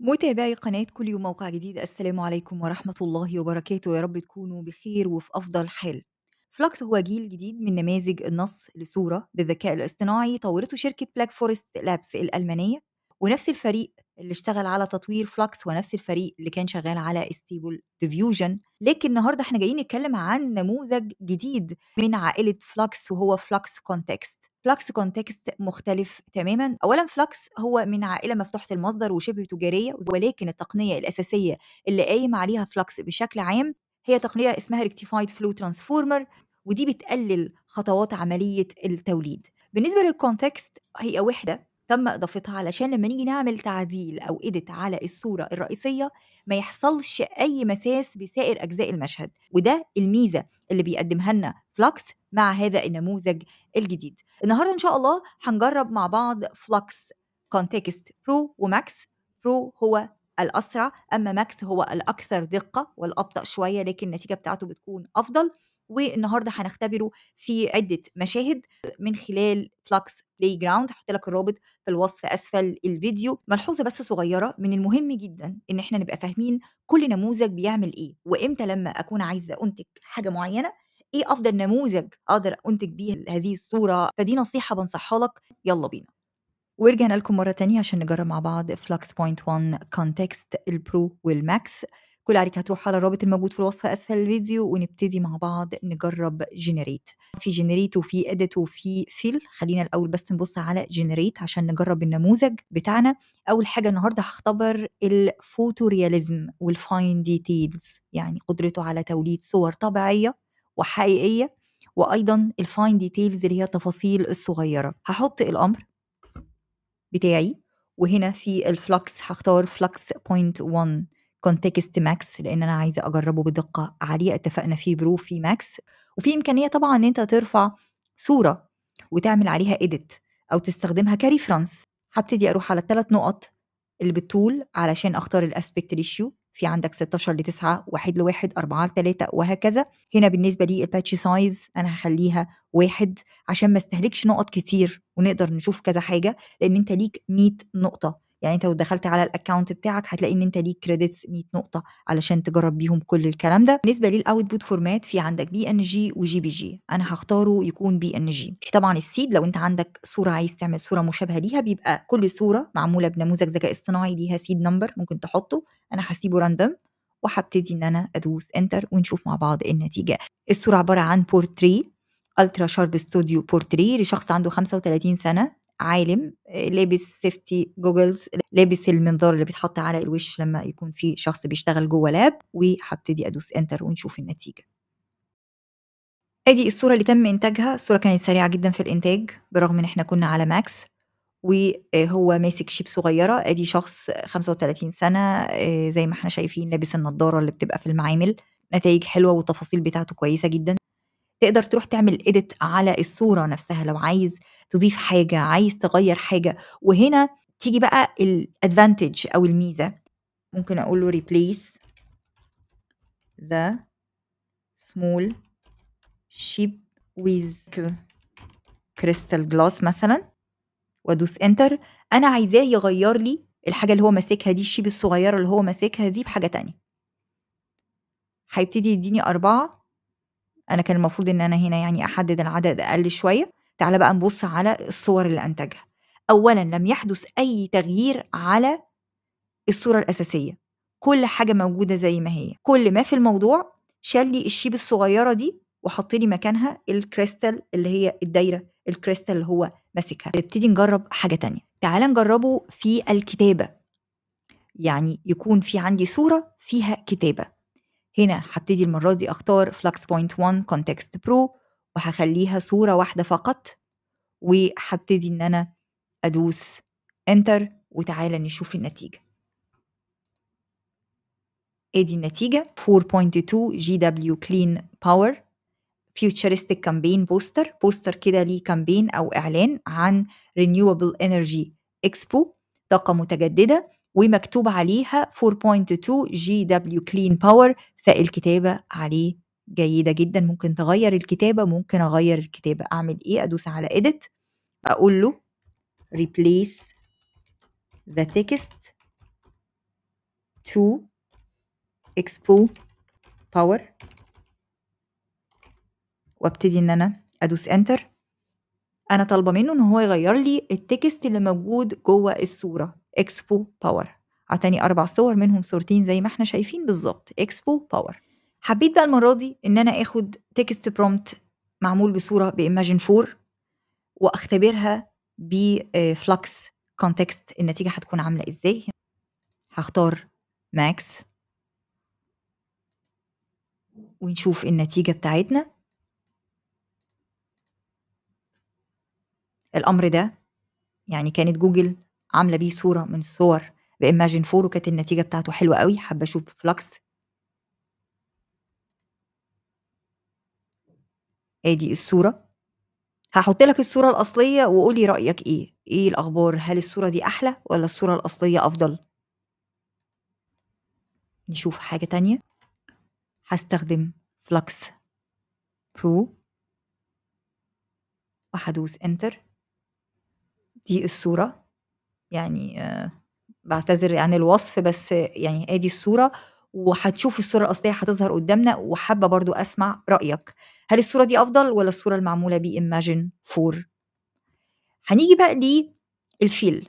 متابعي قناة كل يوم موقع جديد السلام عليكم ورحمة الله وبركاته يا رب تكونوا بخير وفي أفضل حال فلوكس هو جيل جديد من نماذج النص لصورة بالذكاء الاصطناعي طورته شركة بلاك فورست لابس الألمانية ونفس الفريق اللي اشتغل على تطوير فلوكس ونفس الفريق اللي كان شغال على ستيبل ديفيوجن لكن النهارده احنا جايين نتكلم عن نموذج جديد من عائله فلوكس وهو فلوكس كونتكست فلكس كونتكست مختلف تماما اولا فلكس هو من عائله مفتوحه المصدر وشبه تجاريه ولكن التقنيه الاساسيه اللي قايم عليها فلكس بشكل عام هي تقنيه اسمها ريكتيفايد فلو ترانسفورمر ودي بتقلل خطوات عمليه التوليد بالنسبه للكونتكست هي وحده تم اضافتها علشان لما نيجي نعمل تعديل او ايديت على الصوره الرئيسيه ما يحصلش اي مساس بسائر اجزاء المشهد وده الميزه اللي بيقدمها لنا فلكس مع هذا النموذج الجديد النهارده ان شاء الله هنجرب مع بعض فلكس كونتكست برو وماكس برو هو الاسرع اما ماكس هو الاكثر دقه والابطا شويه لكن النتيجه بتاعته بتكون افضل والنهارده هنختبره في عده مشاهد من خلال فلكس بلاي جراوند هحط لك الرابط في الوصف اسفل الفيديو ملحوظه بس صغيره من المهم جدا ان احنا نبقى فاهمين كل نموذج بيعمل ايه وامتى لما اكون عايزه انتج حاجه معينه ايه افضل نموذج اقدر انتج بيه هذه الصوره فدي نصيحه بنصحها لك يلا بينا ورجعنا لكم مره تانية عشان نجرب مع بعض فلكس بوينت 1 كونتكست البرو والماكس كل عليك هتروح على الرابط الموجود في الوصف اسفل الفيديو ونبتدي مع بعض نجرب جنريت في جنريت وفي اديت وفي فيل خلينا الاول بس نبص على جنريت عشان نجرب النموذج بتاعنا اول حاجه النهارده هختبر الفوتورياليزم والفاين ديتيلز يعني قدرته على توليد صور طبيعيه وحقيقيه وايضا الفاين ديتيلز اللي هي التفاصيل الصغيره هحط الامر بتاعي وهنا في الفلكس هختار فلكس بوينت 1 كونتكست ماكس لان انا عايزه اجربه بدقه عاليه اتفقنا فيه برو في ماكس وفي امكانيه طبعا ان انت ترفع صوره وتعمل عليها اديت او تستخدمها كريفرنس هبتدي اروح على الثلاث نقط اللي بالطول علشان اختار الاسبكت ريشيو في عندك 16 ل 9 1 ل 1 4 ل 3 وهكذا هنا بالنسبه لي الباتش سايز انا هخليها واحد عشان ما استهلكش نقط كتير ونقدر نشوف كذا حاجه لان انت ليك 100 نقطه يعني انت لو دخلت على الاكونت بتاعك هتلاقي ان انت ليك كريدتس 100 نقطه علشان تجرب بيهم كل الكلام ده بالنسبه للاوتبوت فورمات في عندك بي ان جي وجي بي جي انا هختاره يكون بي ان جي في طبعا السيد لو انت عندك صوره عايز تعمل صوره مشابهه ليها بيبقى كل صوره معموله بنموذج ذكاء اصطناعي ليها سيد نمبر ممكن تحطه انا هسيبه راندوم وهبتدي ان انا ادوس انتر ونشوف مع بعض النتيجه الصوره عباره عن بورتري الترا شارب ستوديو بورتري لشخص عنده 35 سنه عالم لابس سيفتي جوجلز لابس المنظار اللي بيتحط على الوش لما يكون في شخص بيشتغل جوه لاب وهبتدي ادوس انتر ونشوف النتيجه ادي الصوره اللي تم انتاجها الصوره كانت سريعه جدا في الانتاج برغم ان احنا كنا على ماكس وهو ماسك شيب صغيره ادي شخص 35 سنه زي ما احنا شايفين لابس النضاره اللي بتبقى في المعامل نتائج حلوه والتفاصيل بتاعته كويسه جدا تقدر تروح تعمل إيديت على الصورة نفسها لو عايز تضيف حاجة عايز تغير حاجة وهنا تيجي بقى الادفانتج أو الميزة ممكن أقول له replace the small sheep with crystal جلاس مثلا وادوس انتر انا عايزاه يغير لي الحاجه اللي هو ماسكها دي الشيب الصغيره اللي هو ماسكها دي بحاجه تانية هيبتدي يديني أربعة انا كان المفروض ان انا هنا يعني احدد العدد اقل شويه تعال بقى نبص على الصور اللي انتجها اولا لم يحدث اي تغيير على الصوره الاساسيه كل حاجه موجوده زي ما هي كل ما في الموضوع شال لي الشيب الصغيره دي وحط لي مكانها الكريستال اللي هي الدايره الكريستال اللي هو ماسكها نبتدي نجرب حاجه تانية تعال نجربه في الكتابه يعني يكون في عندي صوره فيها كتابه هنا هبتدي المرة دي أختار Flux Point 1 Context Pro وهخليها صورة واحدة فقط وهبتدي إن أنا أدوس Enter وتعالى نشوف النتيجة ادي النتيجة 4.2 GW Clean Power Futuristic Campaign Poster بوستر كده ليه كامبين أو إعلان عن Renewable Energy Expo طاقة متجددة ومكتوب عليها 4.2 جي دبليو كلين باور فالكتابه عليه جيده جدا ممكن تغير الكتابه ممكن اغير الكتابه اعمل ايه ادوس على edit اقول له replace the text to expo power وابتدي ان انا ادوس انتر انا طالبه منه ان هو يغير لي التكست اللي موجود جوه الصوره اكسبو باور عطاني اربع صور منهم صورتين زي ما احنا شايفين بالظبط اكسبو باور حبيت بقى المره دي ان انا اخد تكست برومت معمول بصوره بايماجين 4 واختبرها بفلكس كونتكست آه، النتيجه هتكون عامله ازاي هختار ماكس ونشوف النتيجه بتاعتنا الامر ده يعني كانت جوجل عامله بيه صوره من صور بإيماجين فور وكانت النتيجه بتاعته حلوه قوي حابه اشوف فلكس ادي الصوره هحط لك الصوره الاصليه وقولي رايك ايه ايه الاخبار هل الصوره دي احلى ولا الصوره الاصليه افضل نشوف حاجه تانية هستخدم فلكس برو وهدوس انتر دي الصوره يعني آه، بعتذر عن الوصف بس يعني ادي الصوره وهتشوف الصوره الاصليه هتظهر قدامنا وحابه برضو اسمع رايك هل الصوره دي افضل ولا الصوره المعموله بي ايماجين فور هنيجي بقى للفيل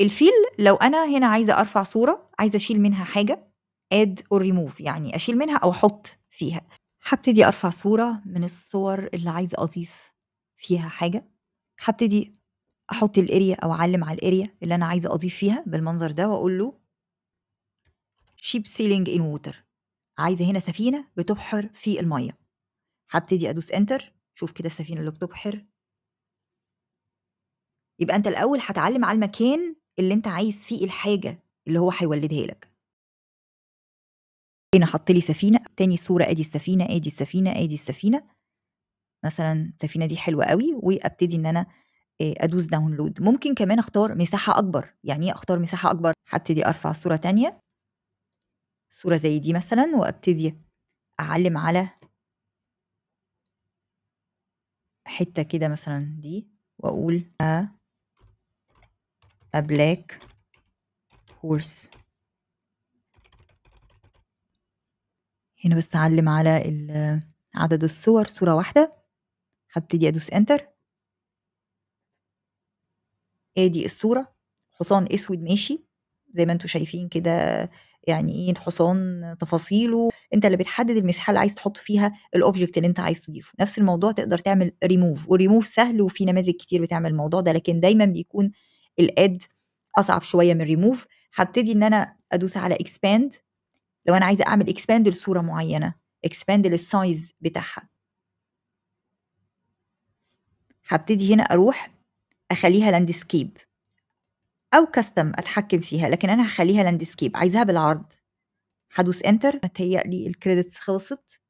الفيل لو انا هنا عايزه ارفع صوره عايزه اشيل منها حاجه اد اور ريموف يعني اشيل منها او احط فيها هبتدي ارفع صوره من الصور اللي عايزه اضيف فيها حاجه هبتدي احط الاريا او اعلم على الاريا اللي انا عايزه اضيف فيها بالمنظر ده واقول له شيب سيلينج ان ووتر عايزه هنا سفينه بتبحر في الميه هبتدي ادوس انتر شوف كده السفينه اللي بتبحر يبقى انت الاول هتعلم على المكان اللي انت عايز فيه الحاجه اللي هو هيولدها لك هنا حط لي سفينه تاني صوره ادي السفينه ادي السفينه ادي السفينه مثلا السفينه دي حلوه قوي وابتدي ان انا ادوس داونلود ممكن كمان اختار مساحه اكبر يعني ايه اختار مساحه اكبر هبتدي ارفع صوره تانية صوره زي دي مثلا وابتدي اعلم على حته كده مثلا دي واقول ا a black horse هنا بس اعلم على عدد الصور صوره واحده هبتدي ادوس انتر ادي آه، الصوره حصان اسود ماشي زي ما انتم شايفين كده يعني ايه الحصان تفاصيله انت اللي بتحدد المساحه اللي عايز تحط فيها الاوبجكت اللي انت عايز تضيفه نفس الموضوع تقدر تعمل ريموف والريموف سهل وفي نماذج كتير بتعمل الموضوع ده لكن دايما بيكون الاد اصعب شويه من ريموف هبتدي ان انا ادوس على اكسباند لو انا عايزه اعمل اكسباند لصوره معينه اكسباند للسايز بتاعها هبتدي هنا اروح اخليها لاندسكيب او كاستم اتحكم فيها لكن انا هخليها لاندسكيب عايزاها بالعرض هدوس انتر متهيألي الكريدتس خلصت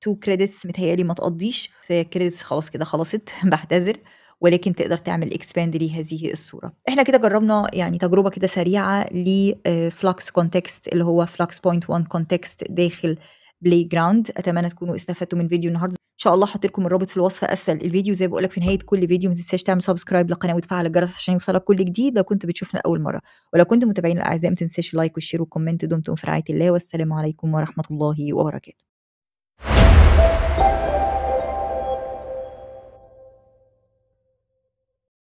تو كريدتس متهيألي ما تقضيش في كريدتس خلاص كده خلصت بعتذر ولكن تقدر تعمل اكسباند لهذه الصوره احنا كده جربنا يعني تجربه كده سريعه لفلكس كونتكست آه، اللي هو فلكس بوينت 1 كونتكست داخل بلاي جراوند اتمنى تكونوا استفدتوا من فيديو النهارده ان شاء الله حاطط لكم الرابط في الوصف اسفل الفيديو زي ما بقول لك في نهايه كل فيديو ما تنساش تعمل سبسكرايب للقناه وتفعل الجرس عشان يوصلك كل جديد لو كنت بتشوفنا لاول مره ولو كنت متابعين الاعزاء ما تنساش اللايك والشير والكومنت دمتم في رعايه الله والسلام عليكم ورحمه الله وبركاته